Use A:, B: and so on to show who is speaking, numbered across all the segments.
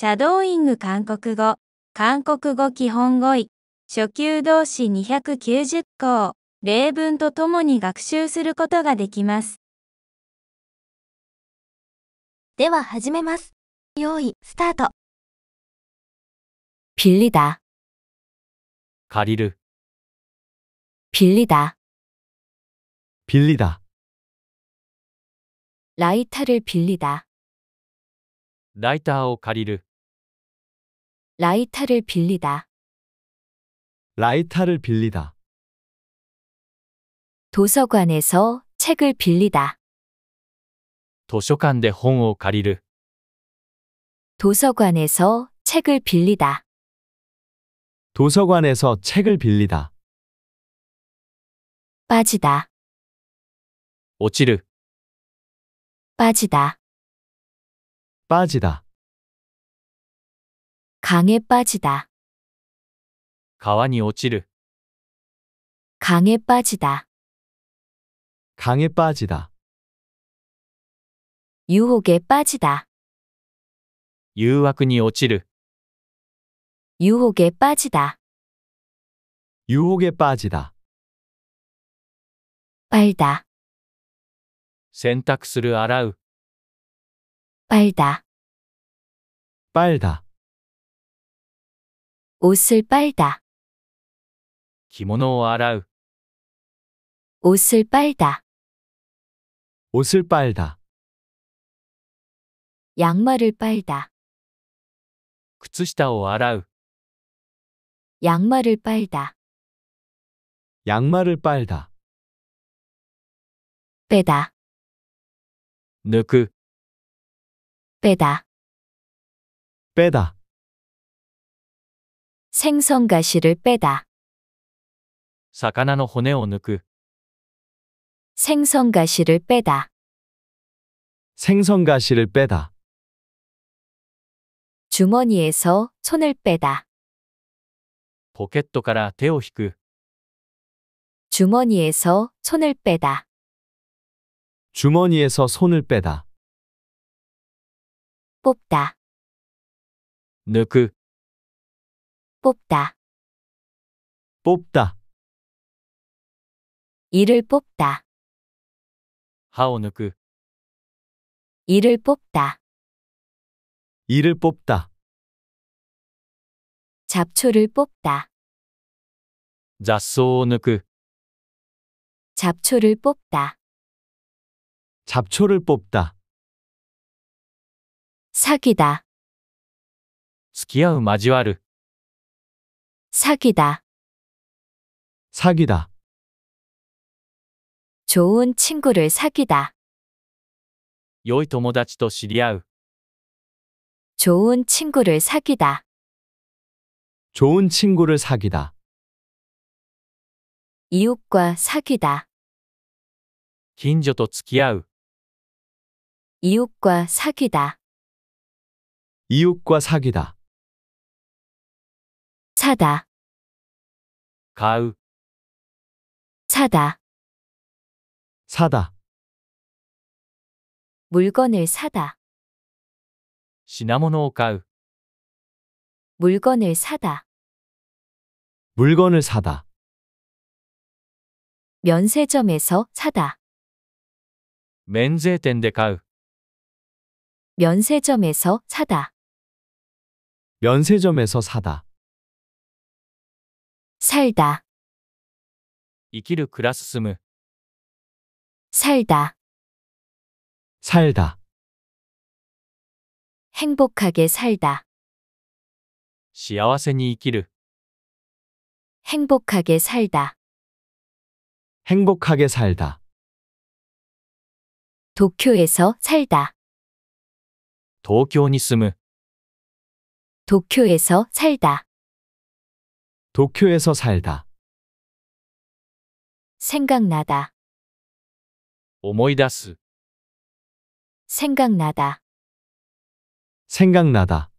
A: シャドーイング韓国語、韓国語基本語彙、初級動詞290項、例文とともに学習することができます。では始めます。用意、スタート。빌리 다。 借りる。빌리 다。 빌리 다。 ライター빌리 다。 ライターを借りる。 라이터를 빌리다. 라이터를 빌리다. 도서관에서 책을 빌리다. 図書館で本を借りる。 도서관에서 책을 빌리다. 도서관에서 책을 빌리다. 빠지다. 落ちる。빠지다. 빠지다. 강에 빠지다. 가와니 오찌 강에 빠지다. 강에 빠지다. 유혹에 빠지다. 유혹니 오찌르. 유혹에 빠지다. 유혹에 빠지다. 빨다. 선택する洗う. 빨다. 빨다. 옷을 빨다. 기모노 を洗우 옷을 빨다. 옷을 빨다, 양말을 빨다. 靴下を洗우 양말을 빨다. 양말을 빨다, 빼다. 抜く 빼다. 빼다, 생선 가시를 빼다. 사카나노 の骨を抜く 생선 가시를 빼다. 생선 가시를 빼다. 주머니에서 손을 빼다. 포켓ットから오 히크. 주머니에서 손을 빼다. 주머니에서 손을 빼다. 뽑다. 느크. 뽑다 뽑다 이를 뽑다 하오누크 그. 이를 뽑다 이를 뽑다 잡초를 뽑다 잡소누크 그. 잡초를 뽑다 잡초를 뽑다 사귀다 付き合う交わる 사귀다. 사귀다. 좋은 친구를 사귀다. 良い友達と知り合う。 좋은 친구를 사귀다. 좋은 친구를 사귀다. 이웃과 사귀다. 近所と付き合う。 이웃과 사귀다. 이웃과 사귀다. 사다. 가우 사다, 사다 물건을 사다, 시品物を가う 물건을 사다, 물건을 사다 면세점에서 사다, 免税店で買う 면세점에서 사다. 면세점에서 사다 살다. 이키르 그라스스무. 살다. 살다. 행복하게 살다. 시아와세니 이키르. 행복하게 살다. 행복하게 살다. 도쿄에서 살다. 도쿄니스무. 도쿄에서 살다. 도쿄에서 살다. 생각나다. 思い出す 생각나다. 생각나다.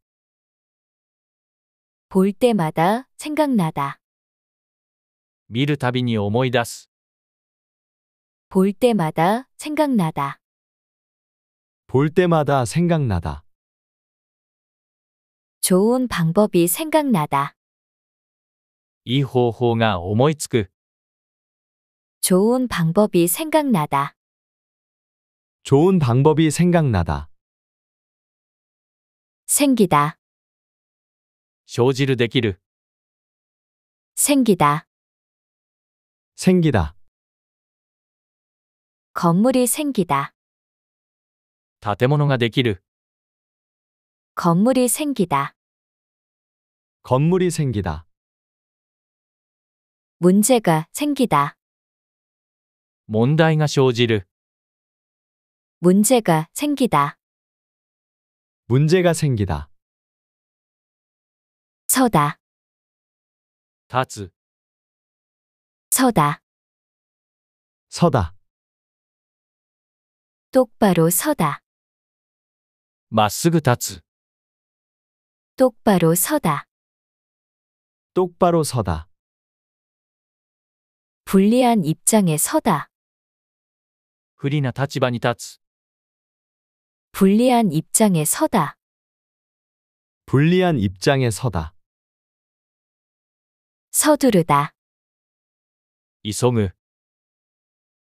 A: 볼 때마다 생각나다. 見るたびに思い出す볼 때마다 생각나다. 볼 때마다 생각나다. 좋은 방법이 생각나다. 이 호호가 が思이つく 좋은 방법이 생각나다. 좋은 방법이 생각나다. 생기다. 쇼지르 でき르 생기다. 생기다. 건물이 생기다. 建物がで기る 건물이 생기다. 건물이 생기다. 문제가 생기다. 문제가 生じる. 문제가 생기다. 문제가 생기다. 서다. 立つ. 서다. 서다. 똑바로 서다. まっすぐ立つ. 똑바로 서다. 똑바로 서다. 불리한 입장에 서다. 不利な立場に立つ。 불리한 입장에 서다. 불리한 입장에 서다. 서두르다. 이急ぐ。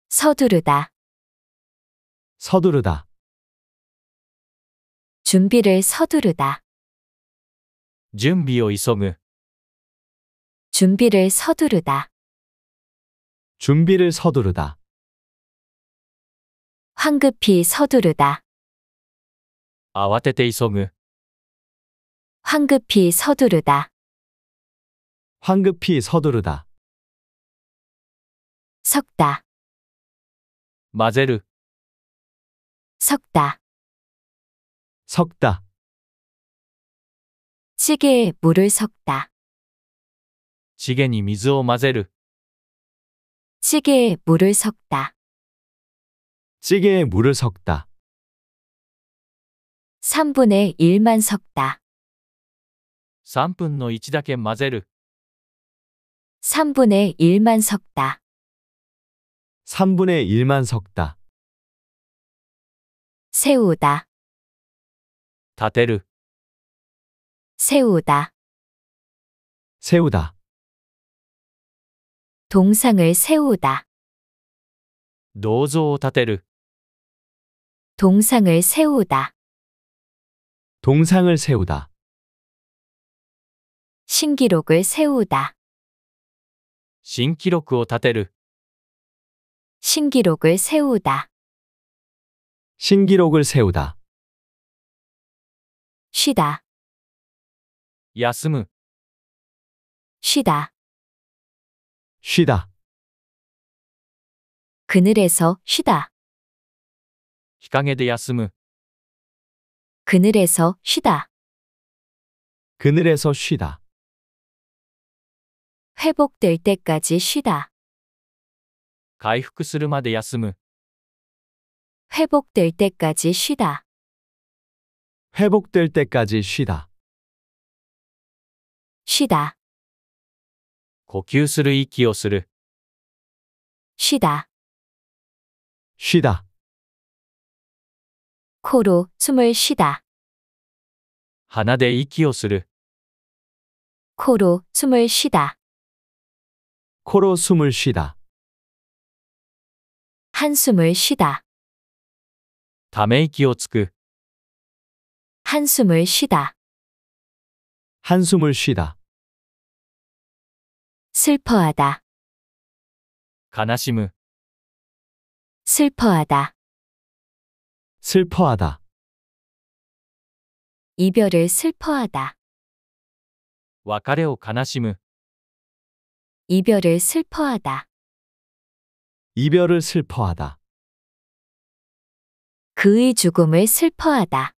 A: 서두르다. 서두르다. 준비를 서두르다. 준비를 準備を急ぐ。 준비를 서두르다. 준비를 서두르다. 황급히 서두르다. 아와테테 이急ぐ 황급히 서두르다. 황급히 서두르다. 석다. 마ぜる 석다. 섞다. 시계에 물을 섞다. 지게미즈を마ぜる 찌개에 물을 섞다. 찌개에 물을 섞다. 3분의 1만 섞다. 3분의 1だけ混ぜる。 3분의 1만 섞다. 3분의 1만 섞다. 세우다. 立てる。 세우다. 세우다. 동상을 세우다. 銅像を建てる、 동상을 세우다. 동상을 세우다, 신기록을 세우다.新記録を立てる、 신기록을 세우다. 신기록을 세우다, 쉬다. 休む、쉬다. 쉬다. 그늘에서 쉬다. 日陰で休む、 그늘에서 쉬다. 그늘에서 쉬다. 회복될 때까지 쉬다. 回復するまで休む、 회복될 때까지 쉬다. 회복될 때까지 쉬다. 쉬다. 呼吸する, 기어する. 쉬다. 쉬다. 코로 숨을 쉬다. 鼻で息をする. 코로 숨을 쉬다. 코로 숨을 쉬다. 한숨을 쉬다. ため息をつく. 한숨을 쉬다. 한숨을 쉬다. 슬퍼하다. 가나시무. 슬퍼하다. 슬퍼하다, 이별을 슬퍼하다. 와카레오 가나시무. 이별을 슬퍼하다. 이별을 슬퍼하다, 그의 죽음을 슬퍼하다.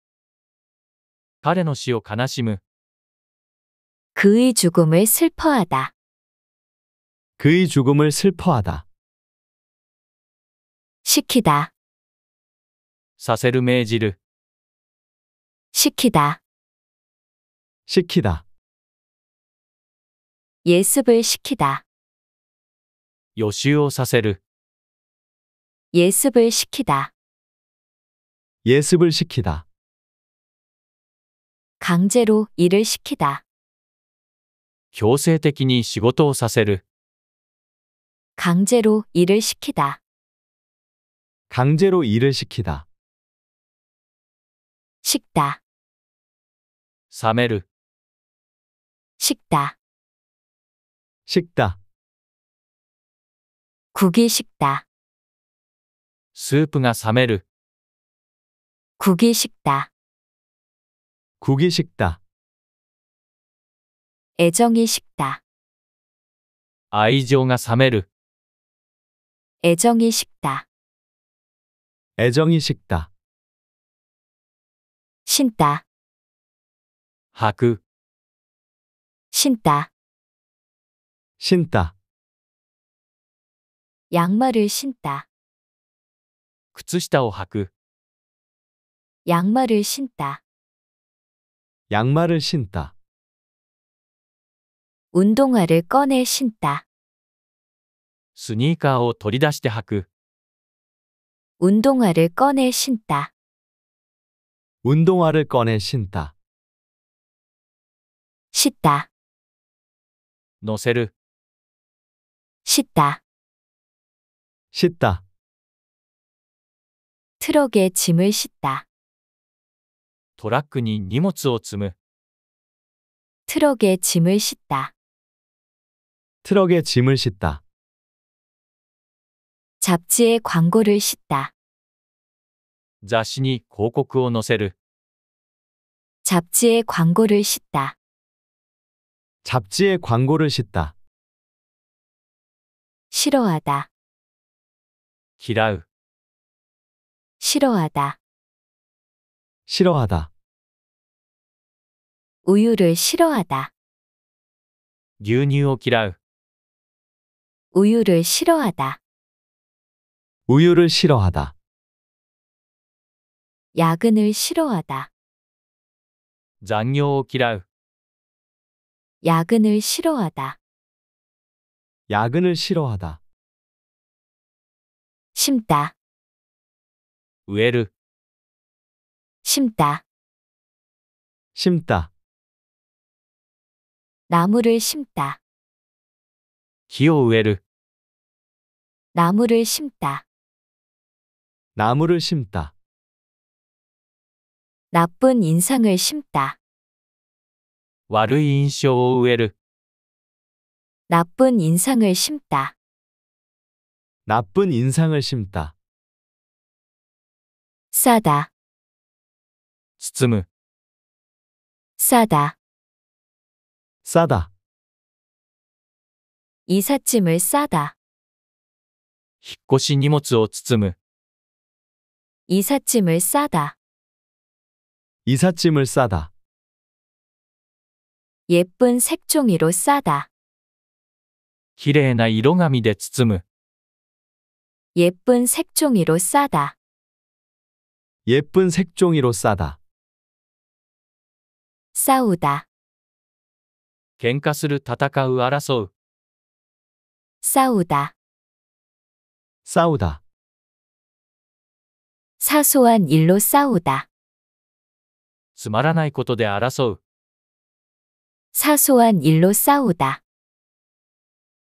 A: 彼の死を悲しむ 그의 죽음을 슬퍼하다. 그의 죽음을 슬퍼하다. 시키다, 사세르메지르, 시키다. 시키다. 예습을 시키다, 요시오 사세르, 예습을 시키다. 예습을 시키다. 강제로 일을 시키다, 強制的に仕事をさせる、 강제로 일을 시키다. 강제로 일을 시키다. 식다. 사메르. 식다. 식다. 국이 식다. 스프가 사메르. 국이 식다. 국이 식다. 애정이 식다. 아이조가 사메르. 애정이 식다. 애정이 식다. 신다. 하그. 신다. 신다. 양말을 신다. 靴下を履く. 양말을 신다. 양말을 신다. 운동화를 꺼내 신다. スニーカーを取り出して履く。 운동화를 꺼내 신다. 운동화를 꺼내 신다. 씻다. 乗せる、 씻다. 싣다. 트럭에 짐을 싣다. トラックに荷物を積む、 트럭에 짐을 싣다. 트럭에 짐을 싣다. 잡지에 광고를 싣다. 雑誌に고告を載せる 잡지에 광고를 싣다. 잡지에 광고를 싣다. 싫어하다. 嫌う、싫어하다. 싫어하다. 우유를 싫어하다.牛乳を嫌う、우유를 싫어하다. 우유를 싫어하다. 야근을 싫어하다. 잔요 기라우. 야근을 싫어하다. 야근을 싫어하다. 심다. 우에르. 심다. 심다. 나무를 심다. 기오 우에르. 나무를 심다. 나무를 심다. 나쁜 인상을 심다. 悪い印象を植える。 나쁜 인상을 심다. 나쁜 인상을 심다. 싸다. 包む。 싸다. 싸다. 이삿짐을 싸다. 引っ越し荷物を包む。 이삿짐을 싸다. 이삿짐을 싸다. 예쁜 색종이로 싸다. 綺麗な色紙で包む。 예쁜 색종이로 싸다. 예쁜 색종이로 싸다. 싸우다. 喧嘩する、戦う、争う。 싸우다. 싸우다. 사소한 일로 싸우다. つまらないことで争う。 사소한 일로 싸우다.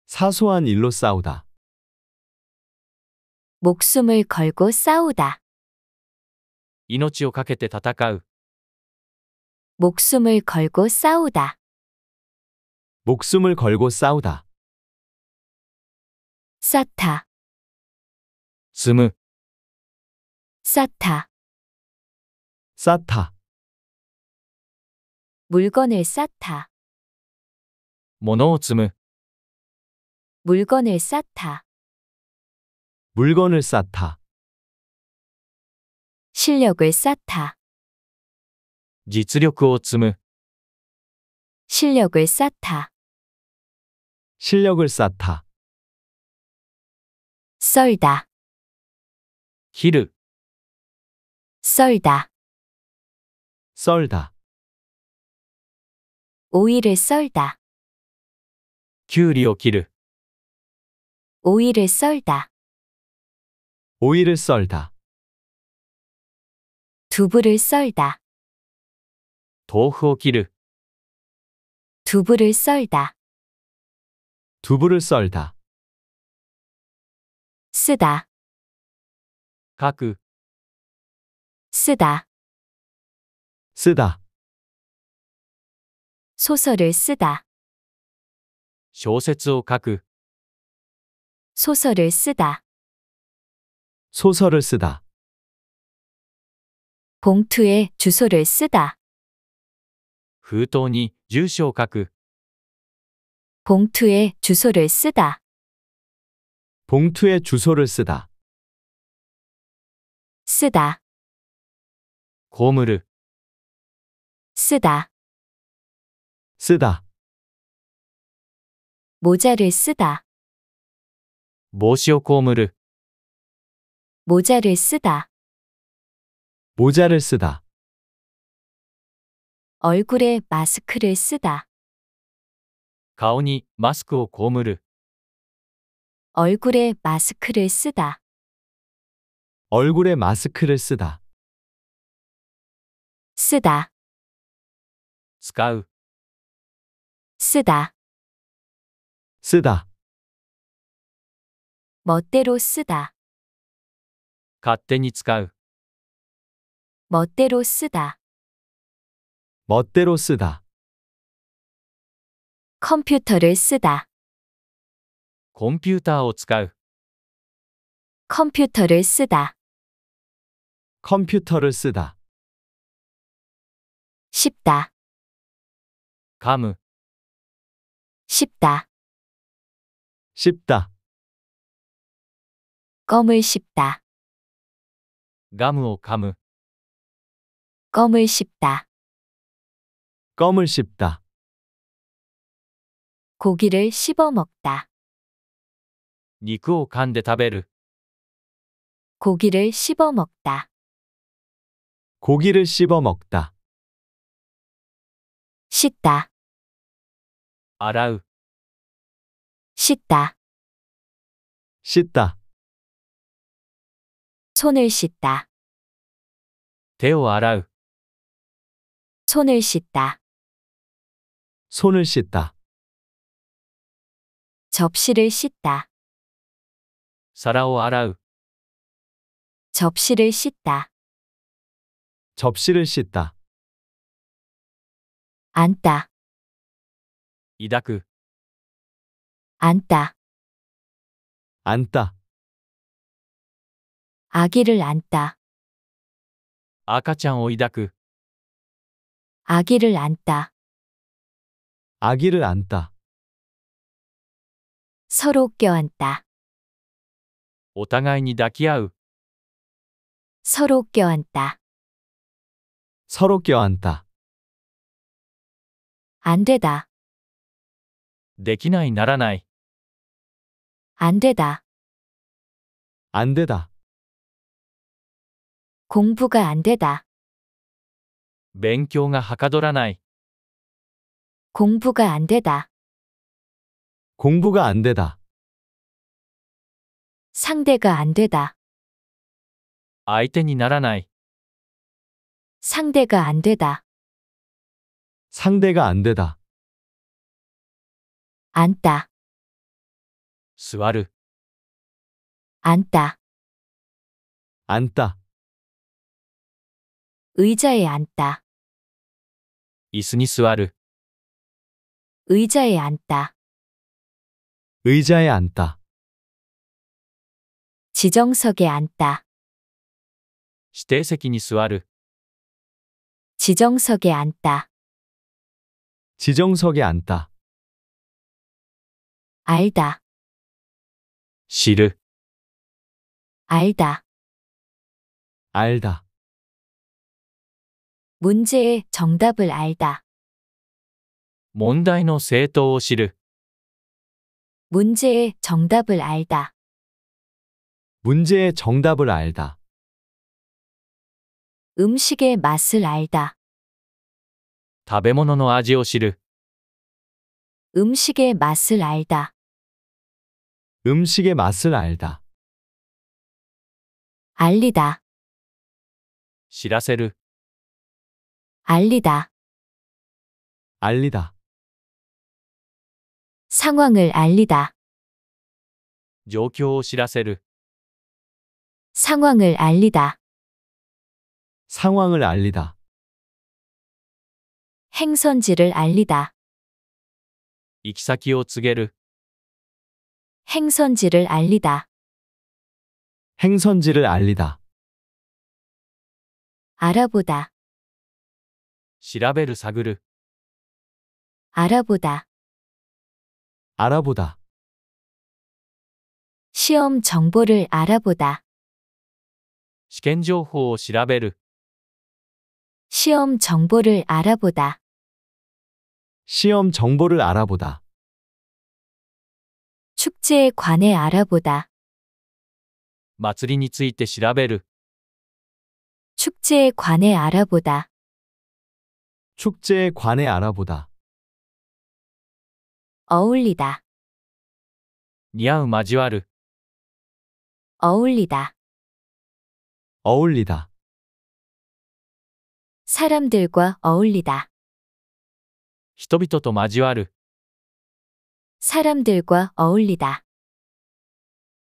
A: 사소한 일로 싸우다. 목숨을 걸고 싸우다. 이命を懸けて戦우 목숨을 걸고 싸우다. 목숨을 걸고 싸우다. 싸타積む。 쌓다. 쌓다. 물건을 쌓다. 物を積む 물건을 쌓다. 물건을 쌓다. 실력을 쌓다. 実力を積む 실력을 쌓다. 실력을 쌓다. 썰다. 切る 썰다, 썰다, 오이를 썰다きゅう 기르 오이를 썰다, 오이를 썰다, 두부를 썰다, 도腐を切る 두부를 썰다, 두부를 썰다, 쓰다, 書그 쓰다, 쓰다, 소설을 쓰다, 소설을 書く 소설을 쓰다, 소설을 쓰다, 봉투에 주소를 쓰다, 封筒に 주소를 書く 봉투에 주소를 쓰다, 봉투에 주소를 쓰다, 쓰다, 고무를 쓰다, 쓰다, 모자를 쓰다, 모시오 고무를 모자를 쓰다, 모자를 쓰다, 얼굴에 마스크를 쓰다, 가顔に 마스크오 고무る 얼굴에 마스크를 쓰다. 얼굴에 마스크를 쓰다. 쓰다 使う 쓰다 쓰다 멋대로 쓰다 勝手に使う 멋대로 쓰다 멋대로 쓰다 컴퓨터를 쓰다 コンピューターを使う 컴퓨터를 쓰다 컴퓨터를 쓰다 쉽다. 가무 쉽다. 씹다 껌을 씹다. 가무오 가무 껌을 씹다. 껌을 씹다 고기를 씹어 먹다. 肉を噛んで食べる 고기를 씹어 먹다. 고기를 씹어 먹다 씻다, 아라우, 씻다, 씻다, 손을 씻다, 手を洗う、 손을 씻다, 손을 씻다, 접시를 씻다, 사라오 皿を洗う、 접시를 씻다, 접시를 씻다, 앉다, 이다크 앉다, 안다 아기를 앉다, 赤ちゃんを抱く 아기를 앉다, 아기를 안다 서로 껴안다, お互いに抱き合う 서로 껴안다, 서로 껴안다 안 되다. できないならない안 되다. 안 되다. 공부가 안 되다. 勉強がはかどらない 공부가 안 되다. 공부가 안 되다. 상대가 안 되다. 相手にならない 상대가 안 되다. 상대가 안 되다. 앉다, 스와르, 앉다, 앉다, 의자에 앉다, 이스니 스와르, 의자에 앉다, 의자에 앉다, 지정석에 앉다, 指定席に座る、 지정석에 앉다, 지정석에 앉다. 알다, 시를 알다. 알다. 문제의 정답을 알다. 問題の正答を知る 문제의 정답을 알다. 문제의 정답을 알다. 음식의 맛을 알다. 食べ物の味を知る 음식의 맛을 알다. 음식의 맛을 알다. 알리다. 知らせる 알리다. 알리다. 상황을 알리다. 状況を知らせる 상황을 알리다. 상황을 알리다. 행선지를 알리다. 行き先を告げる、 행선지를 알리다. 행선지를 알리다, 알아보다. 調べる探る、 알아보다. 알아보다, 시험 정보를 알아보다. 試験情報を調べる、 시험 정보를 알아보다. 시험 정보를 알아보다. 축제에 관해 알아보다. 祭りについて調べる。 축제에 관해 알아보다. 축제에 관해 알아보다. 어울리다. 似合う交わる。 어울리다. 어울리다. 사람들과 어울리다. 人々と交하る 사람들과 어울리다.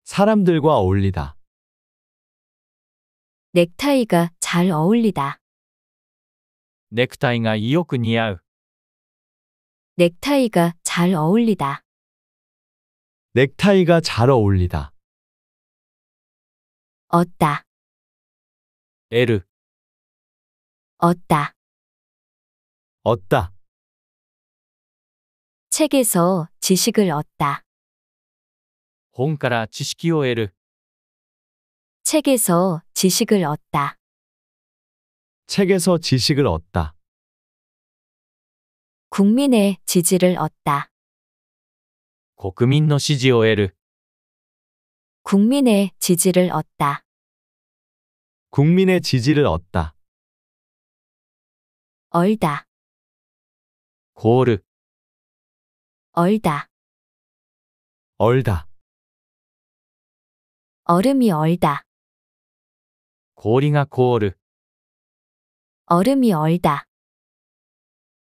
A: 사람들과 어울리다. 넥타이가 잘 어울리다. 넥타이가 がよく似合う넥타이가잘 어울리다. 넥타이가 잘 어울리다. 얻다. 에르 얻다. 얻다. 책에서 지식을 얻다. 本から 지식이 얻다. る 책에서 지식을 얻다. 책에서 지식을 얻다. 국민의 지지를 얻다. 국민의 지지를 얻다. 국민의 지지를 얻다. 국민의 지지를 얻다. 얼다 고르 얼다 얼다 얼음이 얼다 고리가 고르 얼음이 얼다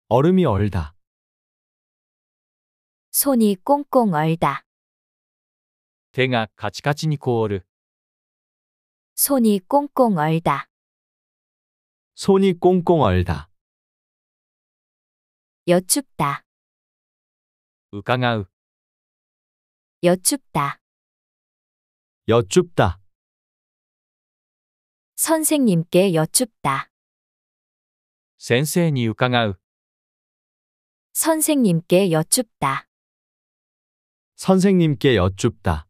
A: 얼음이 얼다 손이 꽁꽁 얼다 대가 가치가치니 고르 손이 꽁꽁 얼다 손이 꽁꽁 얼다 여쭙다. 우강아우. 여쭙다. 여쭙다. 선생님께 여쭙다. 센세니 우강아우. 선생님께 여쭙다. 선생님께 여쭙다.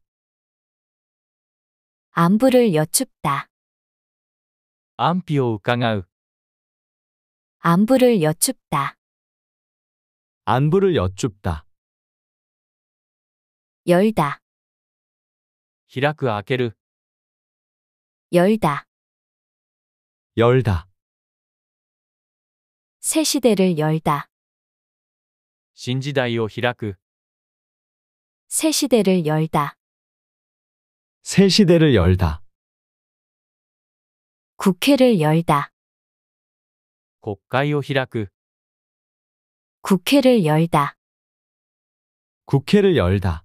A: 안부를 여쭙다. 안피오 우강아우. 안부를 여쭙다. 안부를 여쭙다. 열다, 히라크 아케르. 열다, 열다. 새 시대를 열다, 신지다이오 を라크새 시대를 열다, 새 시대를 열다. 국회를 열다, 国会を라크 국회를 열다. 국회를 열다.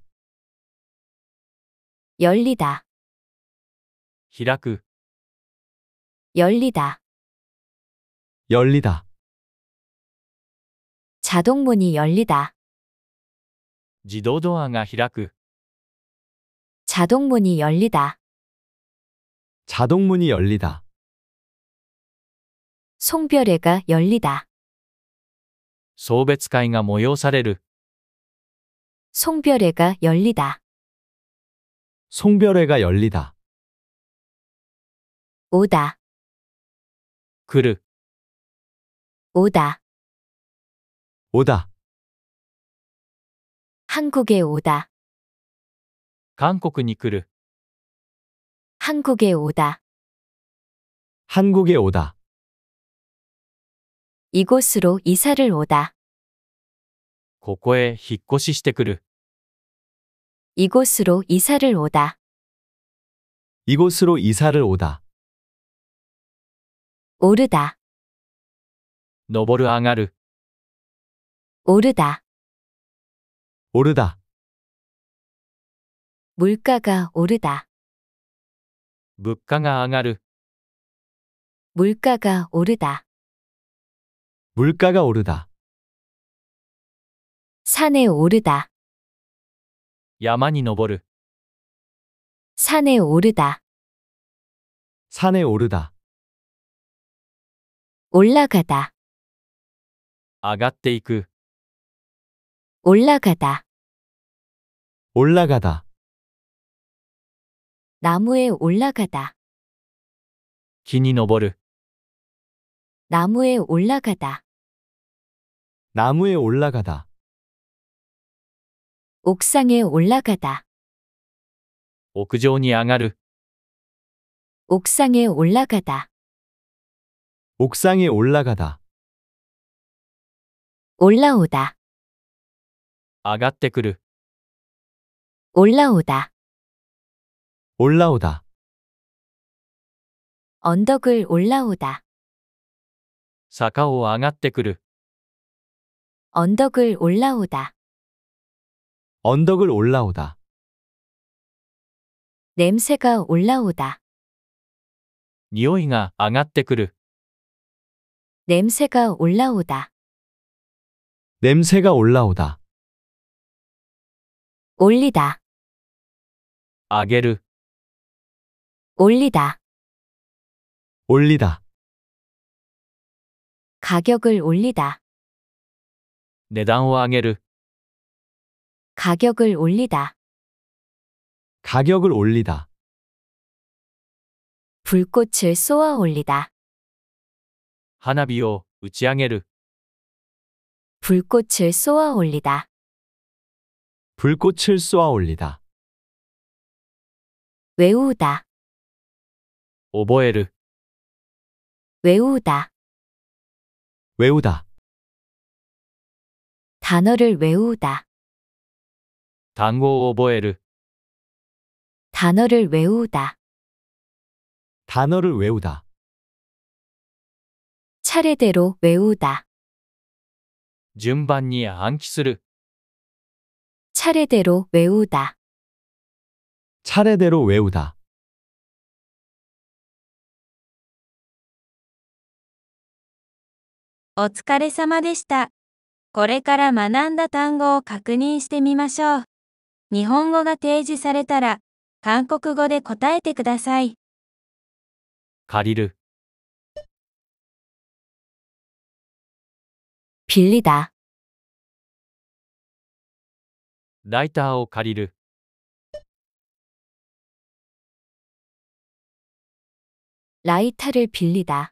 A: 열리다. 히라く 열리다. 열리다. 자동문이 열리다. 自도ドア히라く 자동문이 열리다. 자동문이 열리다. 송별회가 열리다. 送別会が催される。 송별회가 열리다. 송별회가 열리다. 오다. 그릇, 오다. 오다. 한국에 오다. 韓国に来る。 한국에 오다. 한국에 오다. 이곳으로 이사를 오다. ここへ引っ越ししてくる。 이곳으로 이사를 오다. 이곳으로 이사를 오다. 오르다. 登る上がる。 오르다. 오르다. 물가가 오르다. 물가가 上がる 물가가 오르다. 물가가 오르다. 산에 오르다. 야만이 너버르. 산에 오르다. 산에 오르다. 올라가다. 아가떼이크. 올라가다. 올라가다. 나무에 올라가다. 기니 너버르. 나무에 올라가다. 나무에 올라가다. 옥상에 올라가다. 屋上に上がる、 옥상에 올라가다. 옥상에 올라가다. 올라오다. 上がってくる、올라오다. 올라오다. 언덕을 올라오다. 사카오 아가てくる 언덕을 올라오다. 언덕을 올라오다. 냄새가 올라오다. 니오이가 아가てくる 냄새가 올라오다. 냄새가 올라오다. 올리다. 아게르 올리다. 올리다. 가격을 올리다. 내당 왕에르 가격을 올리다. 가격을 올리다. 불꽃을 쏘아 올리다. 하나비오 우치앙에르 불꽃을 쏘아 올리다. 불꽃을 쏘아 올리다. 외우다. 오보에르 외우다. 외우다 단어를 외우다 단고 오버에르 단어를 외우다 단어를 외우다 차례대로 외우다 준반니 암기스르 차례대로 외우다 차례대로 외우다 お疲れ様でした。これから学んだ単語を確認してみましょう。日本語が提示されたら、韓国語で答えてください。借りる。빌리다ライターを借りる。ライタ터를빌리다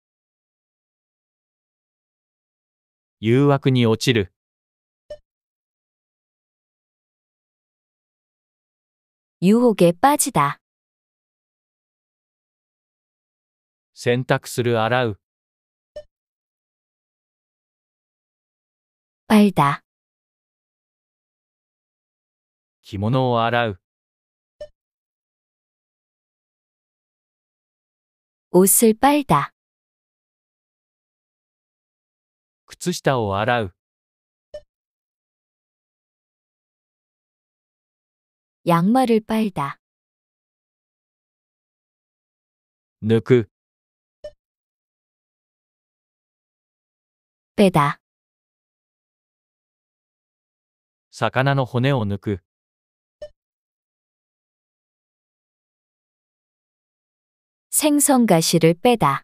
A: 誘惑に落ちる誘惑빠지다洗濯する洗う빨다着物を洗う옷을빨다靴下を洗う。 양말을 빨다. 누구 빼다. 魚の骨を抜く。 생선 가시를 빼다.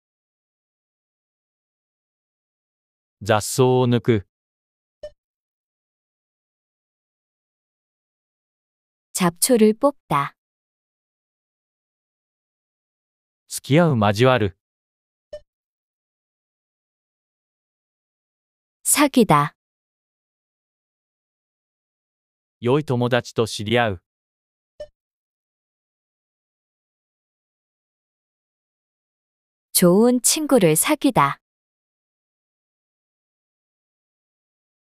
A: 雑草を抜く 잡초를 뽑다. 付き合う交わる 사귀다. 良い友達と知り合う 좋은 친구를 사귀다.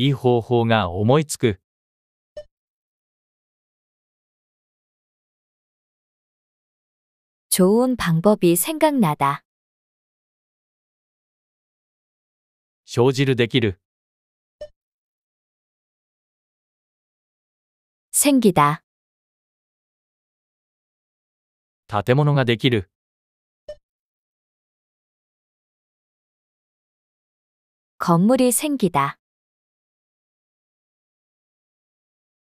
A: いい方法が思いつく。좋은방법이생각나다。 生じるできる。생기 다。 建物ができる。건물이 생기다.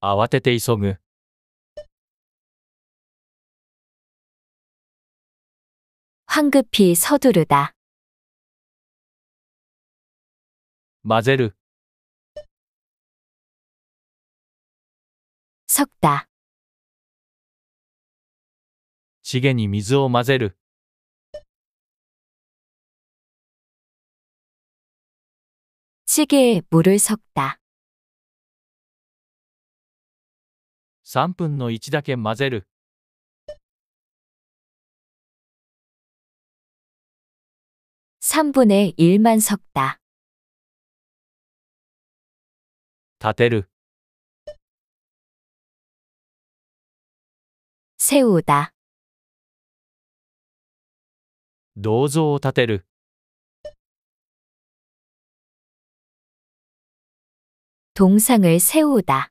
A: 慌てて急ぐ。황급히서두르다 마제르 섞다 チゲに水を混ぜる。チゲ에물을섞다 3分の1だけ混ぜる3分의1만 섞다. 立てる、 세우다. 銅像を立てる、 동상을 세우다.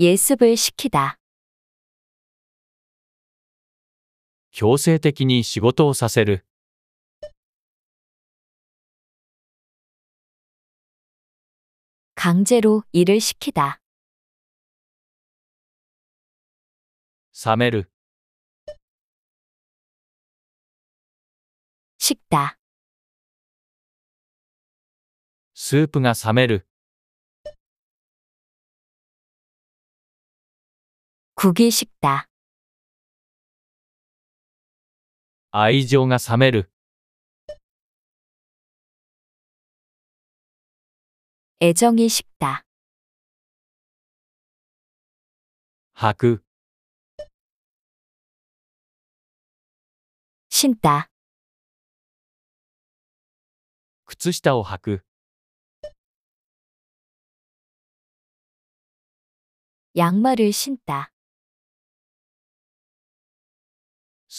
A: 彼の死を悲しむ。그의죽음을슬퍼하다させる命じる。시키다予習をさせる。예습을시키다 強制的に仕事をさせる。강제로일을시키 다。 冷める。식다スープが冷める。국이식다愛情が冷める。 애정이 식다. 하그 신다. 靴下を履く 양말을 신다.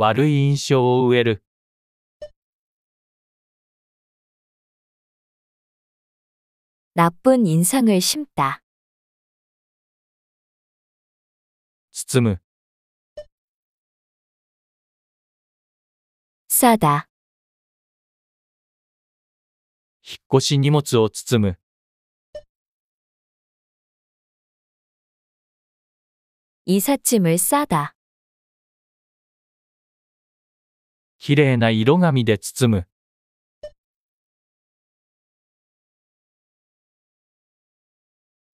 A: 悪い印象を植える。나쁜인상을심다包む싸다引っ越し荷物を包む이삿짐을싸다綺麗な色紙で包む。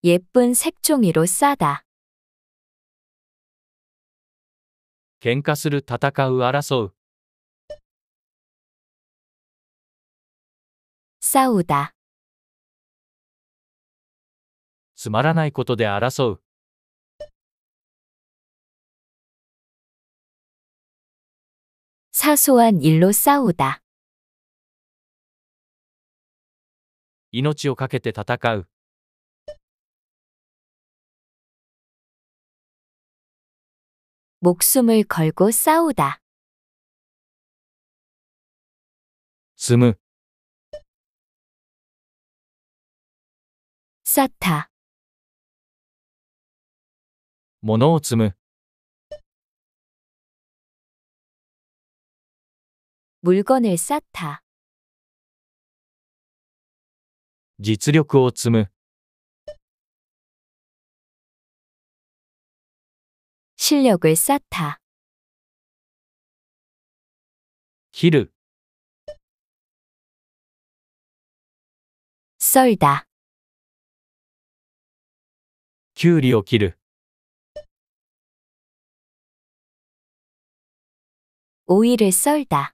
A: 예쁜색종이로싸 다。 喧嘩する、戦う、争う。싸우 다。 つまらないことで争う。 사소한 일로 싸우다. 命をかけて戦う。목숨을 걸고 싸우다. 積싸 쌓다. 物を積む。 물건을 쌓다. 実力を積む、 실력을 쌓다. 切る、썰다. きゅうりを切오이를 썰다.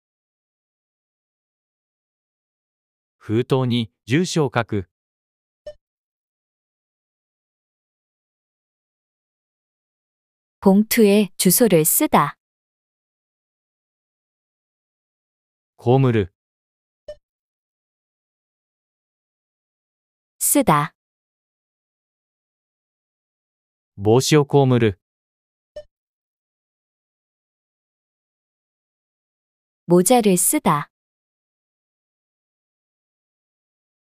A: 封筒に住所を書く。봉투에주소를쓰다 고무르 쓰다 모시오 고무르 모자를 쓰다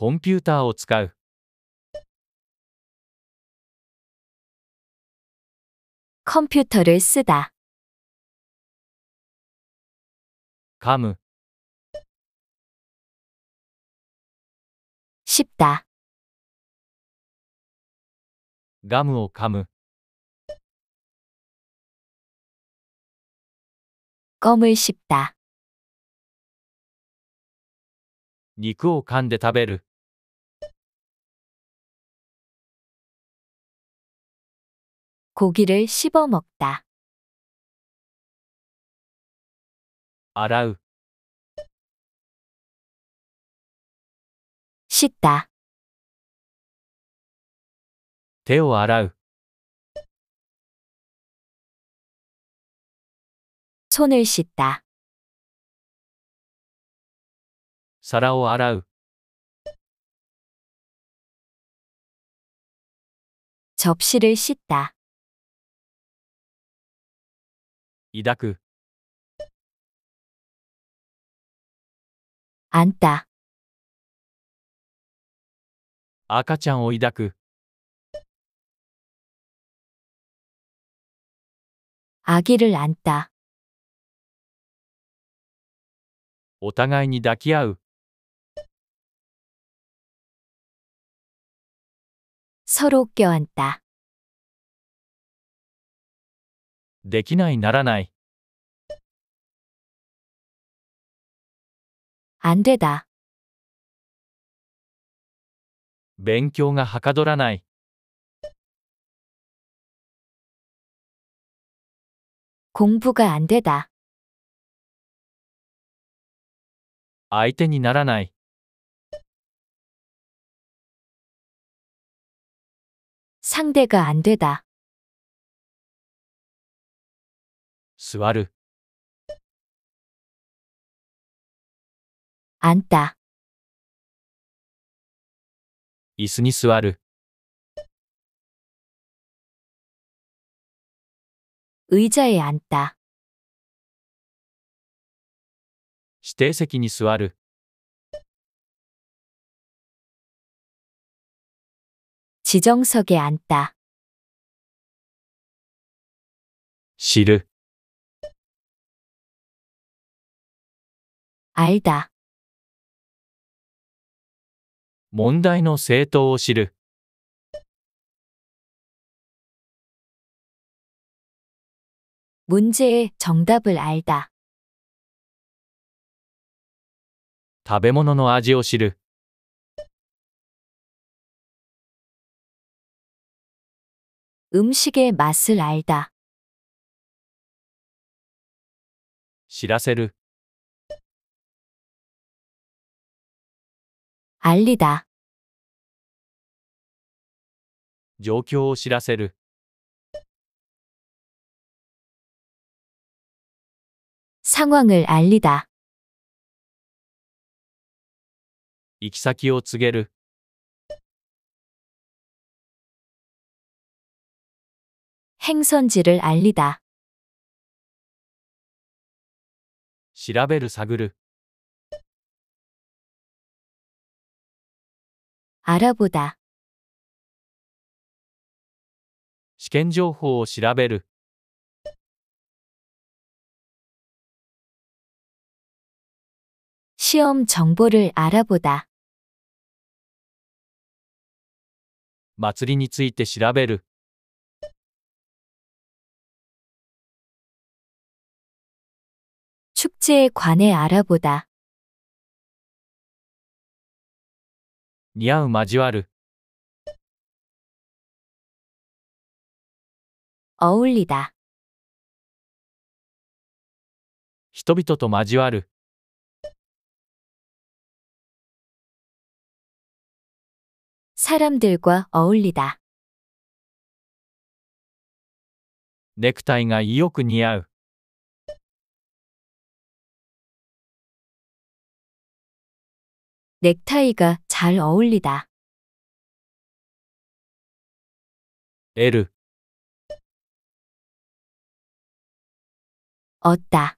A: コンピューターを使う。コンピーターで쓰다噛む씹다ガムを噛む껌을씹다肉を噛んで食べる 고기를 씹어 먹다. 아라우 씻다. 대오 아라우 손을 씻다. 사라오 아라우 접시를 씻다. 이다그 앉다 赤ちゃんを抱く 아기를 안다 お互いに抱き合う 서로 껴안다 できないならない。안되 다。 勉強がはかどらない。공부가안되 다。 相手にならない。상대가안되다座る 앉다, 椅子に座る 의자에 앉다, 指定席に座る 지정석에 앉다, 知る알다問題の正当を知る。문제의정답을알 다。 食べ物の味を知る。음식의맛을알 다。 知らせる。 알리다. 状況を知らせる。 상황을 알리다. 行き先を告げる。 행선지를 알리다. 調べる探る。 알아보다 試験情報を調べる 시험 정보를 알아보다 祭りについて調べる 축제에 관해 알아보다 似合う交わる어울りだ。人々と交わる사람들과어울리다ネクタイがよく似合う넥타이가잘 어울리다. 에르, 얻다.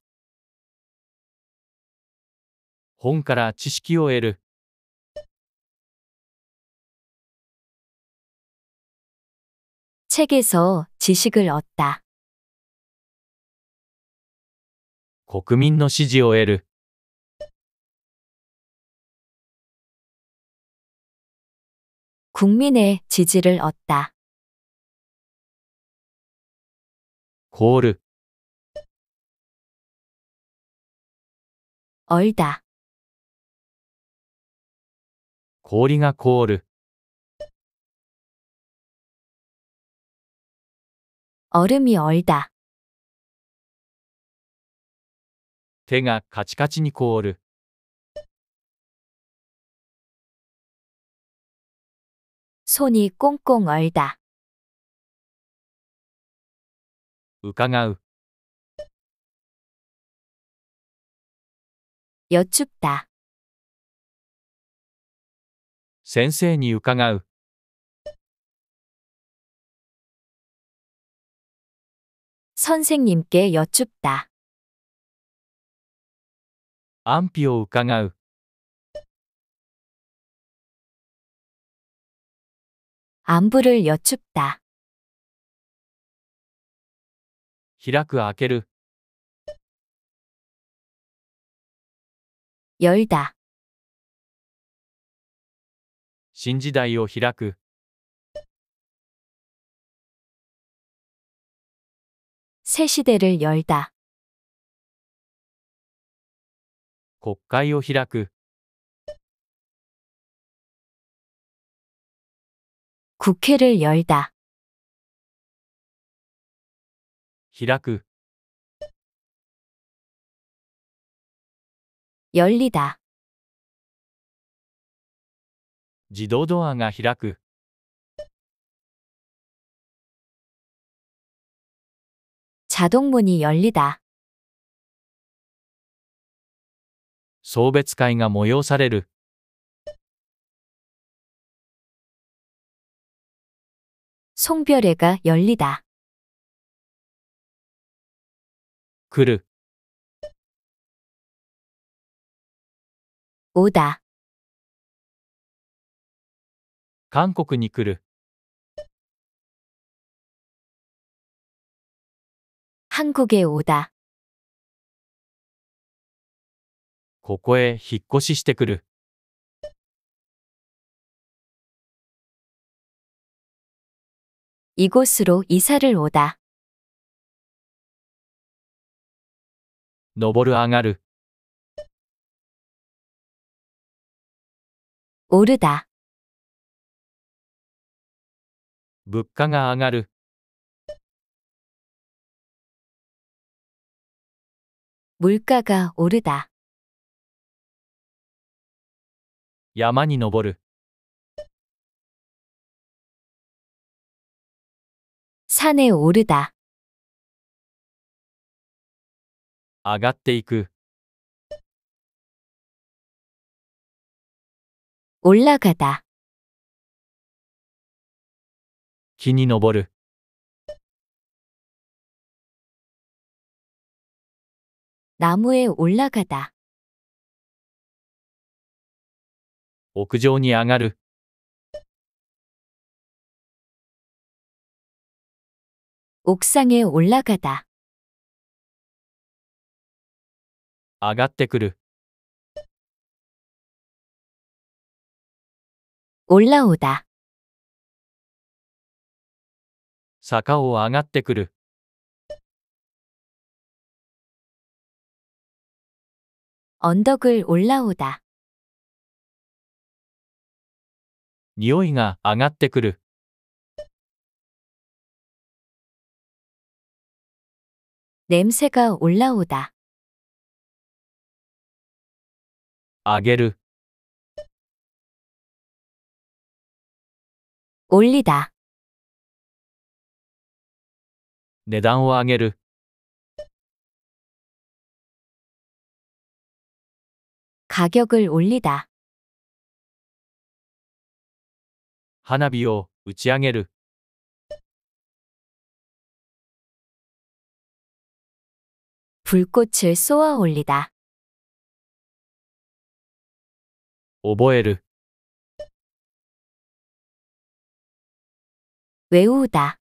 A: 本から知識を得る、책에서 지식을 얻다. 国民の支持を得る。 국민의 지지를 얻다. 고르 얼다. 고리가 고르 얼음이 얼다. 手가カ치カ치니凍る 손이 꽁꽁 얼다. 伺う、 여쭙다. 先生に伺う、선생님께 여쭙다. 안피を伺う、 안부를 여쭙다. 開く開ける 열다. 新時代を開く새 시대를 열다. 国会を開く 국회를 열다. 開く 열리다. 自動ドアが開く 자동문이 열리다. 送別会が催される 송별회가 열리다. 그릇 오다. 韓国に来る 한국에 오다. ここへ引っ越ししてくる 이곳으로 이사를 오다. 너버르 앙아르 오르다. 물가가 앙아르 물가가 오르다. 야만이 너버르 산에 오르다. 上がっていく、 올라가다. 木に登る、나무에 올라가다. 屋上に上がる、 옥상에 올라가다. 上がってくる、 올라오다. 坂を上がってくる、언덕을 올라오다. 匂いが上がってくる、 냄새가 올라오다. 아게르 올리다. 네단 오 아게르 가격을 올리다. 하나비오 우치아게르 불꽃을 쏘아 올리다. 오버에르 외우다.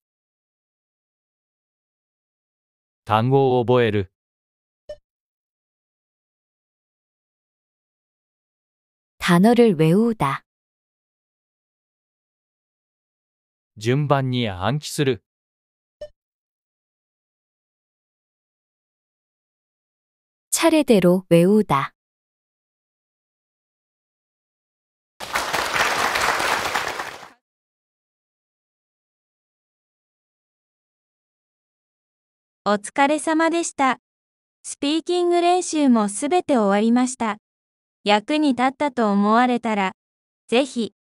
A: 단고 오버에르 단어를 외우다. 順番に暗記する차례대로외우다お疲れ様でした。スピーキング練習もすべて終わりました。役に立ったと思われたら、ぜひ、